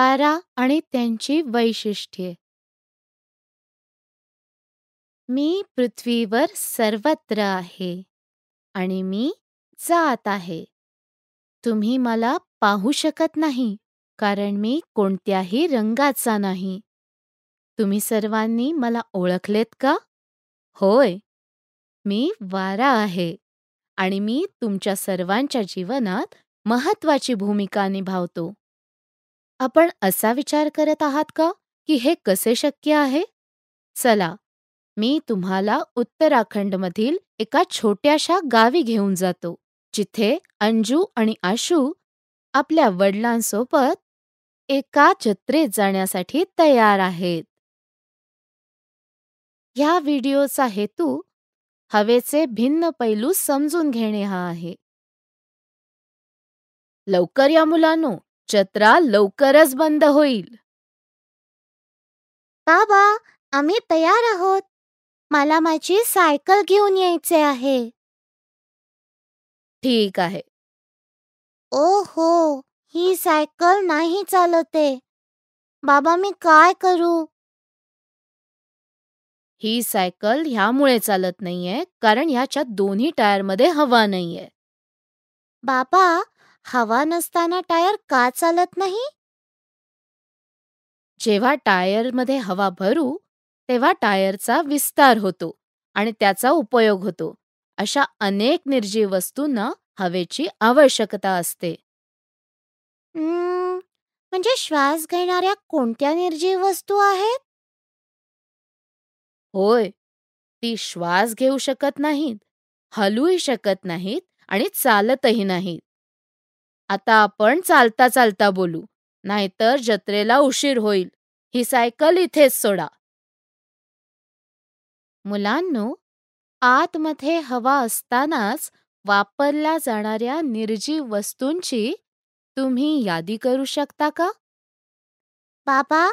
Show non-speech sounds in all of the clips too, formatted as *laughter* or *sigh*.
वारा आणि त्यांची वैशिष्ट्ये मी पृथ्वीवर सर्वत्र आहे आणि मी जात आहे तुम्ही मला पाहू शकत नाही कारण मी कोणत्याही रंगाचा नाही तुम्ही सर्वांनी मला ओळखलेत का होय मी वारा आहे आणि मी तुमच्या सर्वांच्या जीवनात महत्त्वाची भूमिका निभावतो आपण असा विचार करत आहात का की हे कसे शक्य आहे चला मी तुम्हाला उत्तराखंडमधील एका छोट्याशा गावी घेऊन जातो जिथे अंजू आणि आशू आपल्या वडिलांसोबत एका जत्रेत जाण्यासाठी तयार आहेत ह्या व्हिडिओचा हेतू हवेचे भिन्न पैलू समजून घेणे हा आहे लवकर या मुलांनो जत्रा लवकरच बंद होईल बाबा आम्ही तयार आहोत मला माझी सायकल घेऊन यायचे आहे ठीक आहे ओ हो ही सायकल नाही चालते बाबा मी काय करू ही सायकल ह्यामुळे चालत नाहीये कारण ह्याच्या दोन्ही टायरमध्ये हवा नाहीये बाबा हवा नसताना टायर का चालत नाही जेव्हा टायरमध्ये हवा भरू तेव्हा टायरचा विस्तार होतो आणि त्याचा उपयोग होतो अशा अनेक निर्जीव वस्तूंना हवेची आवश्यकता असते म्हणजे श्वास घेणाऱ्या कोणत्या निर्जीव वस्तू आहेत होय ती श्वास घेऊ शकत नाहीत हलूही शकत नाहीत आणि चालतही नाहीत आता आपण चालता चालता बोलू नाहीतर जत्रेला उशीर होईल ही सायकल इथेच सोडा मुलांनो आतमध्ये हवा असतानाच वापरल्या जाणाऱ्या निर्जीव वस्तूंची तुम्ही यादी करू शकता का बाबा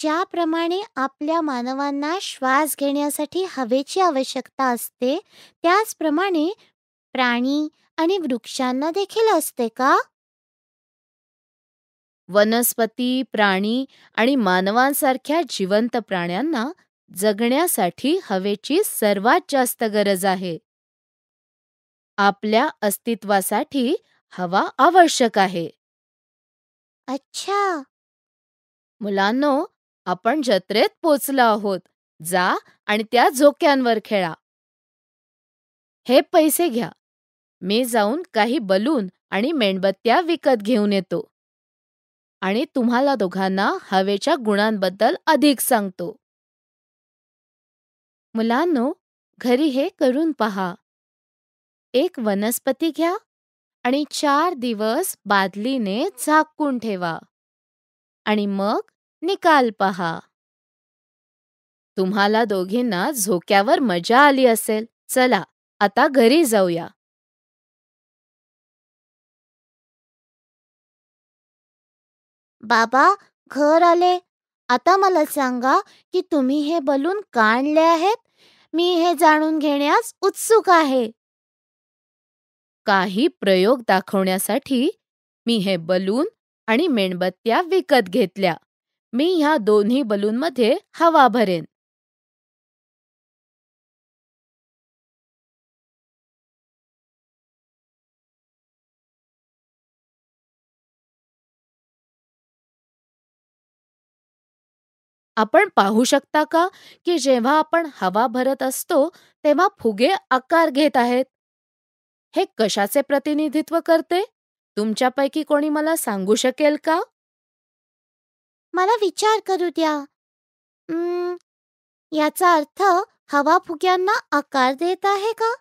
ज्याप्रमाणे आपल्या मानवांना श्वास घेण्यासाठी हवेची आवश्यकता असते त्याचप्रमाणे प्राणी आणि वृक्षांना देखील असते का वनस्पती प्राणी आणि मानवांसारख्या जिवंत प्राण्यांना जगण्यासाठी हवेची सर्वात जास्त गरज आहे आपल्या अस्तित्वासाठी हवा आवश्यक आहे अच्छा मुलांनो आपण जत्रेत पोचलो आहोत जा आणि त्या झोक्यांवर खेळा हे पैसे घ्या मी जाऊन काही बलून आणि मेणबत्त्या विकत घेऊन येतो आणि तुम्हाला दोघांना हवेच्या गुणांबद्दल अधिक सांगतो मुलांनो घरी हे करून पहा एक वनस्पती घ्या आणि चार दिवस बादलीने झाकून ठेवा आणि मग निकाल पहा तुम्हाला दोघींना झोक्यावर मजा आली असेल चला आता घरी जाऊया बाबा घर आले आता मला सांगा की तुम्ही हे बलून का आणले आहेत मी हे जाणून घेण्यास उत्सुक आहे काही प्रयोग दाखवण्यासाठी मी हे बलून आणि मेणबत्त्या विकत घेतल्या मी ह्या दोन्ही बलूनमध्ये हवा भरेन आपण पाहू शकता का की जेव्हा आपण हवा भरत असतो तेव्हा फुगे आकार घेत आहेत हे कशाचे प्रतिनिधित्व करते तुमच्यापैकी कोणी मला सांगू शकेल का मला विचार करू द्या याचा अर्थ हवा फुग्यांना आकार देत आहे का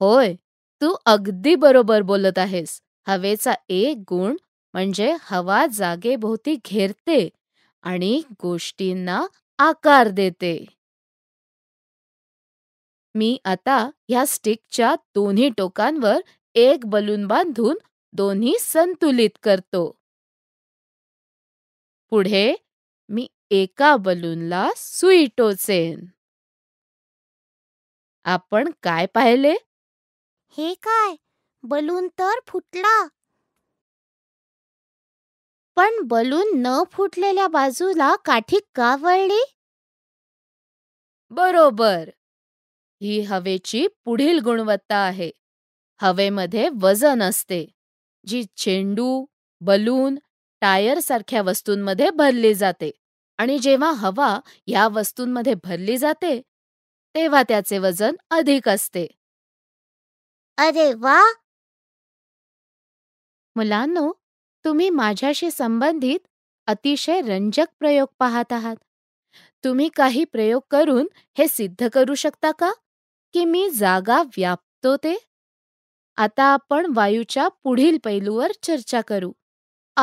होय तू अगदी बरोबर बोलत आहेस हवेचा एक गुण म्हणजे हवा जागेभोवती घेरते आणि गोष्टींना आकार देते मी आता ह्या स्टिकच्या दोन्ही टोकांवर एक बलून बांधून दोन्ही संतुलित करतो पुढे मी एका बलूनला सुई टोचेन आपण काय पाहिले हे काय बलून तर फुटला पण बलून न फुटलेल्या बाजूला काठी का वळली बरोबर ही हवेची पुढील गुणवत्ता आहे हवेमध्ये वजन असते जी चेंडू बलून टायर सारख्या वस्तूंमध्ये भरली जाते आणि जेव्हा हवा या वस्तूंमध्ये भरली जाते तेव्हा त्याचे वजन अधिक असते अरे वा मुलांनो तुम्ही माझ्याशी संबंधित अतिशय रंजक प्रयोग पाहत आहात तुम्ही काही प्रयोग करून हे सिद्ध करू शकता का की मी जागा व्यापतो ते आता आपण वायूच्या पुढील पैलूवर चर्चा करू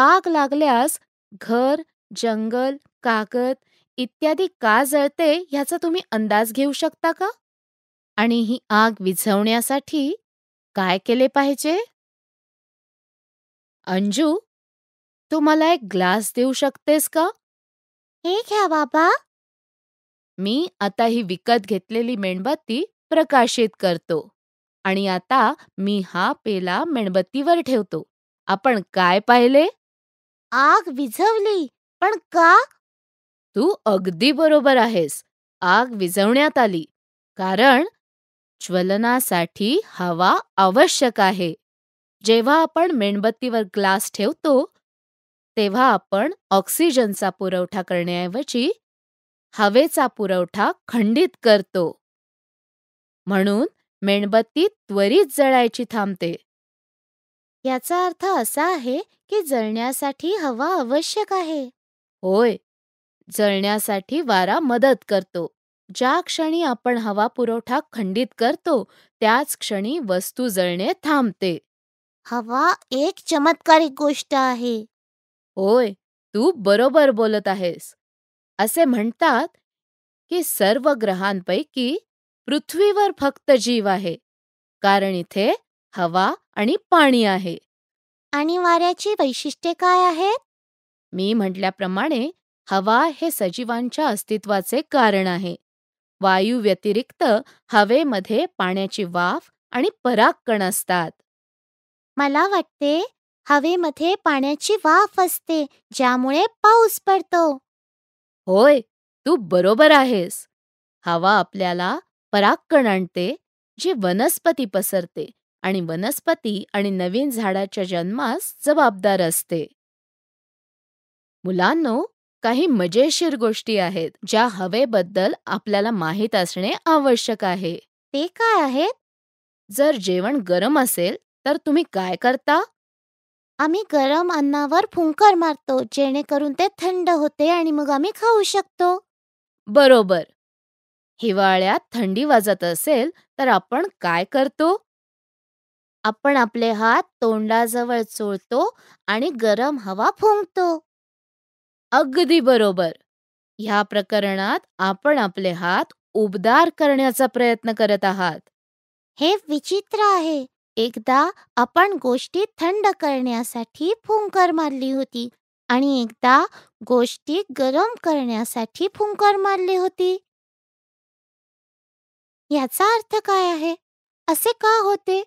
आग लागल्यास घर जंगल कागद इत्यादी का जळते ह्याचा तुम्ही अंदाज घेऊ शकता का आणि ही आग विझवण्यासाठी काय केले पाहिजे अंजू तू मला एक ग्लास देऊ शकतेस का हे घ्या बाबा मी आता ही विकत घेतलेली मेणबत्ती प्रकाशित करतो आणि आता मी हा पेला मेणबत्तीवर ठेवतो आपण काय पाहिले आग विझवली पण का तू अगदी बरोबर आहेस आग विझवण्यात आली कारण ज्वलनासाठी हवा आवश्यक आहे जेव्हा आपण मेणबत्तीवर ग्लास ठेवतो तेव्हा आपण ऑक्सिजनचा पुरवठा करण्याऐवजी हवेचा पुरवठा खंडित करतो म्हणून मेणबत्ती त्वरित जळायची थांबते याचा अर्थ असा आहे की जळण्यासाठी हवा आवश्यक आहे होय जळण्यासाठी वारा मदत करतो ज्या क्षणी आपण हवा पुरवठा खंडित करतो त्याच क्षणी वस्तू जळणे थांबते हवा एक चमत्कारिक गोष्ट आहे होय तू बरोबर बोलत आहेस असे म्हणतात की सर्व ग्रहांपैकी पृथ्वीवर फक्त जीव आहे कारण इथे हवा आणि पाणी आहे आणि वाऱ्याची वैशिष्ट्ये काय आहेत मी म्हटल्याप्रमाणे हवा हे सजीवांच्या अस्तित्वाचे कारण आहे वायू व्यतिरिक्त हवेमध्ये पाण्याची वाफ आणि परागकण असतात मला वाटते हवेमध्ये पाण्याची वाफ असते ज्यामुळे पाऊस पडतो होय तू बरोबर आहेस हवा आपल्याला परागकण आणते जे वनस्पती पसरते आणि वनस्पती आणि नवीन झाडाच्या जन्मास जबाबदार असते मुलांनो काही मजेशीर गोष्टी आहेत ज्या हवेबद्दल आपल्याला माहीत असणे आवश्यक आहे ते काय आहेत जर जेवण गरम असेल तर तुम्ही काय करता आम्ही गरम अन्नावर फुंकर मारतो जेणेकरून ते थंड होते आणि मग आम्ही खाऊ शकतो बरोबर हिवाळ्यात थंडी वाजत असेल तर आपण काय करतो आपण आपले हात तोंडाजवळ चोळतो आणि गरम हवा फुंकतो अगदी बरोबर ह्या प्रकरणात आपण आपले हात उबदार करण्याचा प्रयत्न करत आहात हे विचित्र आहे एकदा आपण गोष्टी थंड करण्यासाठी फुंकर मारली होती आणि एकदा गोष्टी गरम करण्यासाठी फुंकर मारली होती याचा अर्थ काय आहे असे का होते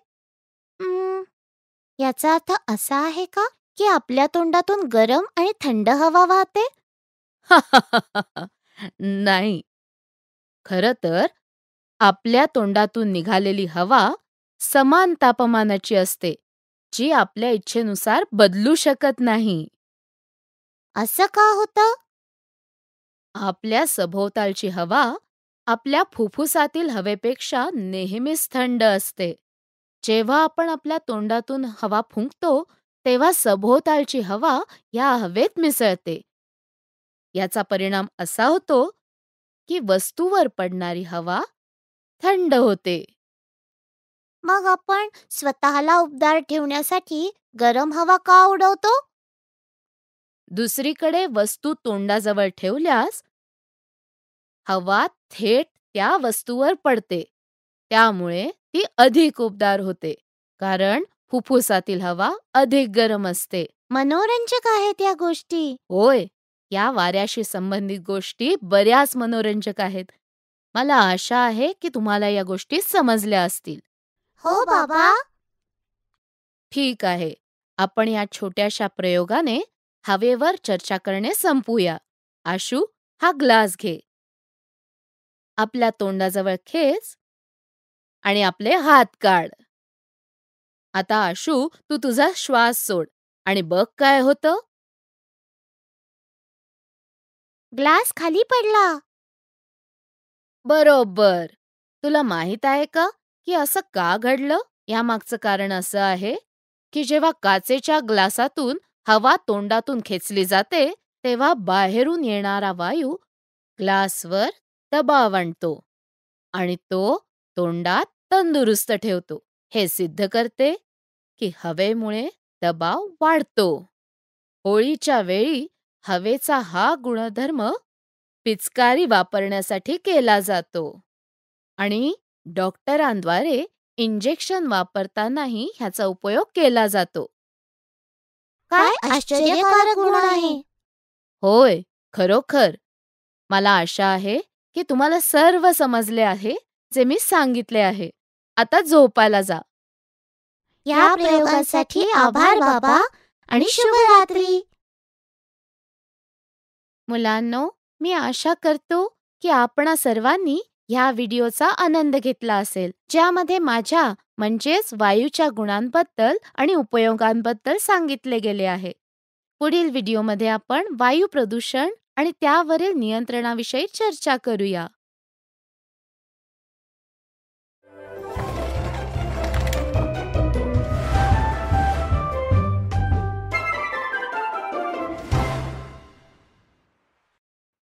याचा अर्थ असा आहे का की आपल्या तोंडातून गरम आणि थंड हवा वाहते *laughs* नाही खर तर आपल्या तोंडातून निघालेली हवा समान तापमानाची असते जी आपल्या इच्छेनुसार बदलू शकत नाही असं का होत आपल्या सभोवतालची हवा आपल्या फुफ्फुसातील हवेपेक्षा नेहमीच थंड असते जेव्हा आपण आपल्या तोंडातून हवा फुंकतो तेव्हा सभोवतालची हवा या हवेत मिसळते याचा परिणाम असा होतो की वस्तूवर पडणारी हवा थंड होते मग आपण स्वतःला उबदार ठेवण्यासाठी गरम हवा का उडवतो दुसरीकडे वस्तू तोंडाजवळ ठेवल्यास हवा थेट त्या वस्तूवर पडते त्यामुळे ती अधिक उबदार होते कारण फुफ्फुसातील हवा अधिक गरम असते मनोरंजक आहेत या गोष्टी होय या वाऱ्याशी संबंधित गोष्टी बऱ्याच मनोरंजक आहेत मला आशा आहे की तुम्हाला या गोष्टी समजल्या असतील हो बाबा ठीक आहे आपण या छोट्याशा प्रयोगाने हवेवर चर्चा करणे संपूया आशू हा ग्लास घे आपल्या तोंडाजवळ खेच आणि आपले हात काढ आता आशू तू तुझा श्वास सोड आणि बघ काय होतं ग्लास खाली पडला बरोबर तुला माहित आहे का की असं का घडलं यामागचं कारण असं आहे की जेव्हा काचेच्या ग्लासातून हवा तोंडातून खेचली जाते तेव्हा बाहेरून येणारा वायू ग्लासवर दबाव आणतो आणि तो तोंडात तंदुरुस्त ठेवतो हे सिद्ध करते की हवेमुळे दबाव वाढतो होळीच्या वेळी हवेचा हा गुणधर्म पिचकारी वापरण्यासाठी केला जातो आणि डॉक्टरांद्वारे इंजेक्शन वापरतानाही ह्याचा उपयोग केला जातो काय आश्चर्यकारक गुण आहे होय खरोखर मला आशा आहे की तुम्हाला सर्व समजले आहे जे मी सांगितले आहे आता झोपायला जा या प्रयोगासाठी आभार बाबा आणि शुभरात्री मुलांनो मी आशा करतो की आपणा सर्वांनी ह्या व्हिडिओचा आनंद घेतला असेल ज्यामध्ये माझ्या म्हणजेच वायूच्या गुणांबद्दल आणि उपयोगांबद्दल सांगितले गेले आहे पुढील व्हिडिओमध्ये आपण वायू प्रदूषण आणि त्यावरील नियंत्रणाविषयी चर्चा करूया